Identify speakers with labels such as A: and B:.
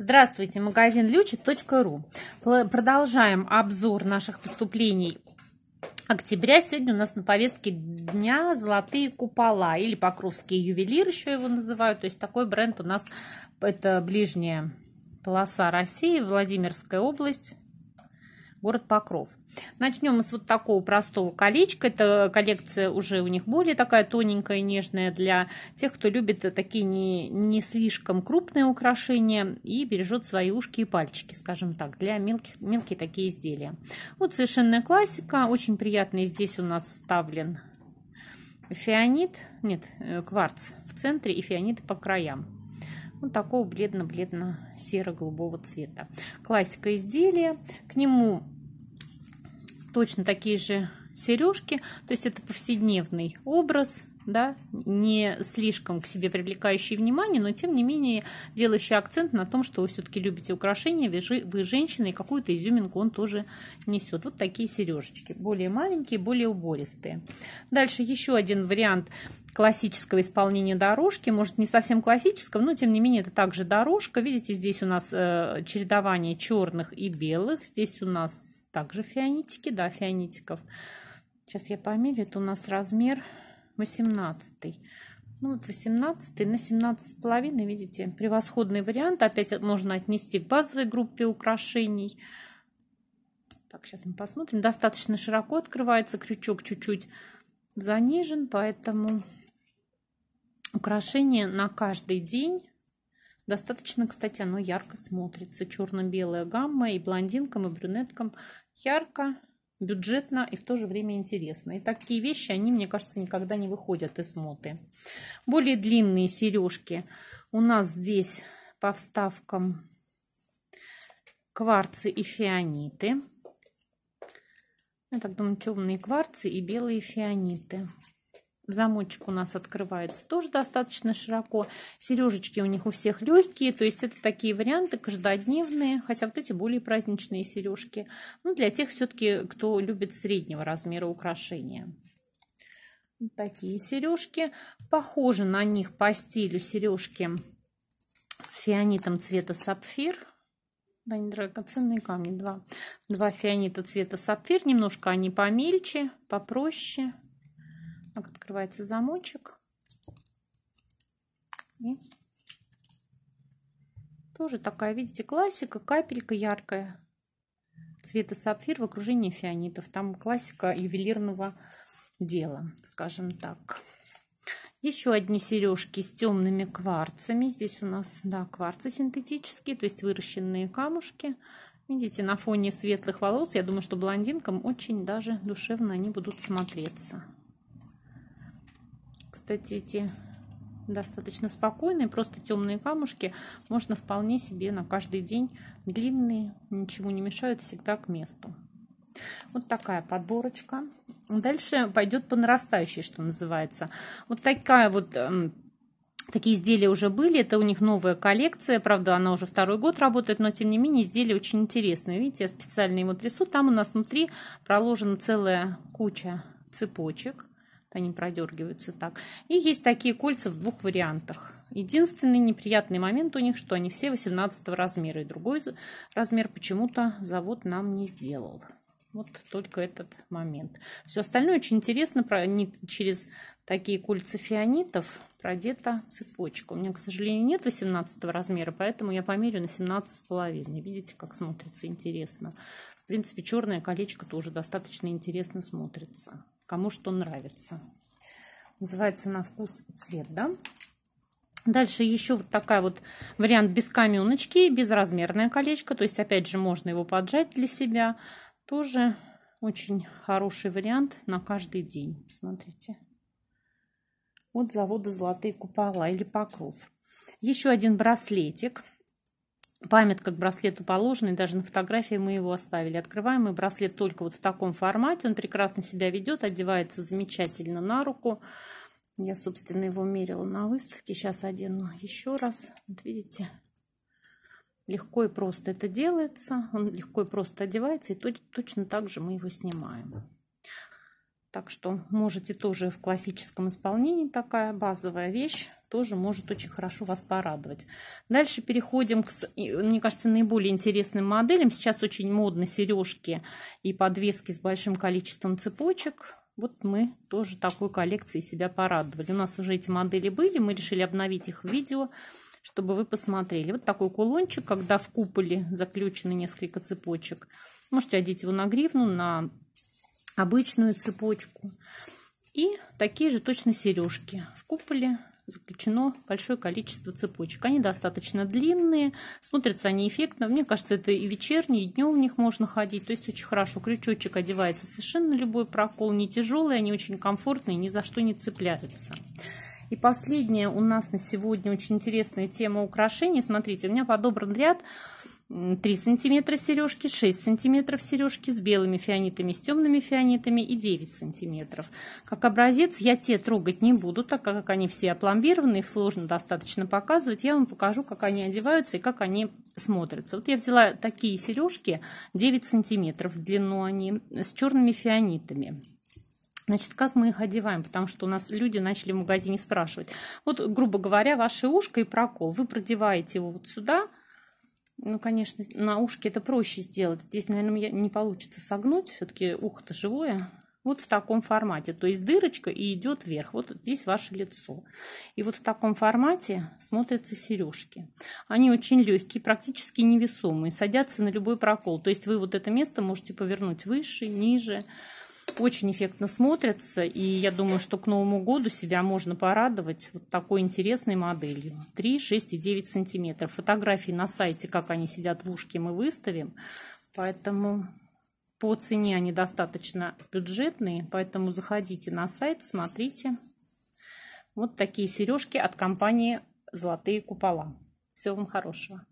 A: Здравствуйте, магазин лючит.ру. Продолжаем обзор наших поступлений октября. Сегодня у нас на повестке дня золотые купола или покровские ювелир еще его называют. То есть такой бренд у нас это ближняя полоса России, Владимирская область город Покров. Начнем мы с вот такого простого колечка. Это коллекция уже у них более такая тоненькая, нежная для тех, кто любит такие не, не слишком крупные украшения и бережет свои ушки и пальчики, скажем так, для мелких, мелкие такие изделия. Вот совершенная классика, очень приятный. Здесь у нас вставлен фианит, нет, э, кварц в центре и фианит по краям вот такого бледно-бледно-серо-голубого цвета. Классика изделия. К нему точно такие же сережки, то есть это повседневный образ, да, не слишком к себе привлекающий внимание, но тем не менее делающий акцент на том, что вы все-таки любите украшения, вы женщина, и какую-то изюминку он тоже несет. Вот такие сережечки, более маленькие, более убористые. Дальше еще один вариант классического исполнения дорожки, может не совсем классического, но тем не менее это также дорожка. Видите, здесь у нас э, чередование черных и белых, здесь у нас также фианитики, да, фианитиков. Сейчас я померю, это у нас размер 18 -й. Ну вот 18 на 17 с половиной, видите, превосходный вариант. Опять можно отнести к базовой группе украшений. Так, сейчас мы посмотрим. Достаточно широко открывается крючок, чуть-чуть занижен, поэтому украшение на каждый день. Достаточно, кстати, оно ярко смотрится. Черно-белая гамма и блондинкам, и брюнеткам. Ярко, бюджетно и в то же время интересно. И такие вещи, они, мне кажется, никогда не выходят из моты. Более длинные сережки у нас здесь по вставкам кварцы и фианиты. Я так думаю, темные кварцы и белые фианиты. Замочек у нас открывается тоже достаточно широко. Сережечки у них у всех легкие, то есть это такие варианты каждодневные, хотя вот эти более праздничные сережки. Ну, для тех все-таки, кто любит среднего размера украшения. Вот такие сережки. Похожи на них по стилю сережки с фианитом цвета сапфир. Да, не драгоценные камни, два. Два фианита цвета сапфир. Немножко они помельче, попроще. Так открывается замочек. И тоже такая, видите, классика, капелька яркая. Цвета сапфир в окружении фианитов. Там классика ювелирного дела, скажем так. Еще одни сережки с темными кварцами. Здесь у нас, да, кварцы синтетические, то есть выращенные камушки. Видите, на фоне светлых волос, я думаю, что блондинкам очень даже душевно они будут смотреться. Кстати, эти достаточно спокойные, просто темные камушки можно вполне себе на каждый день длинные, ничего не мешают, всегда к месту. Вот такая подборочка. Дальше пойдет по нарастающей, что называется. Вот такая вот эм, Такие изделия уже были, это у них новая коллекция, правда, она уже второй год работает, но тем не менее изделия очень интересные. Видите, я специально его трясу, там у нас внутри проложена целая куча цепочек они продергиваются так. И есть такие кольца в двух вариантах. Единственный неприятный момент у них, что они все 18 размера, и другой размер почему-то завод нам не сделал. Вот только этот момент. Все остальное очень интересно. Про, не, через такие кольца фианитов продета цепочка. У меня, к сожалению, нет 18 размера, поэтому я померю на 17,5. Видите, как смотрится интересно. В принципе, черное колечко тоже достаточно интересно смотрится кому что нравится. Называется «На вкус и цвет», да? Дальше еще вот такая вот вариант без каменочки, безразмерное колечко. То есть, опять же, можно его поджать для себя. Тоже очень хороший вариант на каждый день. Смотрите. От завода «Золотые купола» или «Покров». Еще один браслетик памятка как браслету положена, даже на фотографии мы его оставили. Открываем и браслет только вот в таком формате. Он прекрасно себя ведет, одевается замечательно на руку. Я, собственно, его мерила на выставке. Сейчас одену еще раз. Вот видите, легко и просто это делается. Он легко и просто одевается, и точно так же мы его снимаем. Так что можете тоже в классическом исполнении такая базовая вещь тоже может очень хорошо вас порадовать. Дальше переходим к, мне кажется, наиболее интересным моделям. Сейчас очень модны сережки и подвески с большим количеством цепочек. Вот мы тоже такой коллекцией себя порадовали. У нас уже эти модели были, мы решили обновить их в видео, чтобы вы посмотрели. Вот такой кулончик, когда в куполе заключены несколько цепочек. Можете одеть его на гривну, на обычную цепочку. И такие же точно сережки. В куполе заключено большое количество цепочек. Они достаточно длинные, смотрятся они эффектно. Мне кажется, это и вечерние и днем в них можно ходить. То есть очень хорошо. Крючочек одевается совершенно любой прокол. Не тяжелые, они очень комфортные, ни за что не цепляются. И последняя у нас на сегодня очень интересная тема украшений. Смотрите, у меня подобран ряд 3 сантиметра сережки, 6 сантиметров сережки с белыми фианитами, с темными фианитами и 9 сантиметров. Как образец я те трогать не буду, так как они все опломбированы, их сложно достаточно показывать. Я вам покажу, как они одеваются и как они смотрятся. Вот я взяла такие сережки, 9 сантиметров в длину они, с черными фианитами. Значит, как мы их одеваем? Потому что у нас люди начали в магазине спрашивать. Вот, грубо говоря, ваше ушко и прокол. Вы продеваете его вот сюда, ну, конечно, на ушке это проще сделать. Здесь, наверное, не получится согнуть. Все-таки ухо-то живое. Вот в таком формате. То есть дырочка и идет вверх. Вот здесь ваше лицо. И вот в таком формате смотрятся сережки. Они очень легкие, практически невесомые. Садятся на любой прокол. То есть вы вот это место можете повернуть выше, ниже очень эффектно смотрятся. И я думаю, что к Новому году себя можно порадовать вот такой интересной моделью. 3, 6 и 9 сантиметров. Фотографии на сайте, как они сидят в ушке, мы выставим. Поэтому по цене они достаточно бюджетные. Поэтому заходите на сайт, смотрите. Вот такие сережки от компании «Золотые купола». Всего вам хорошего.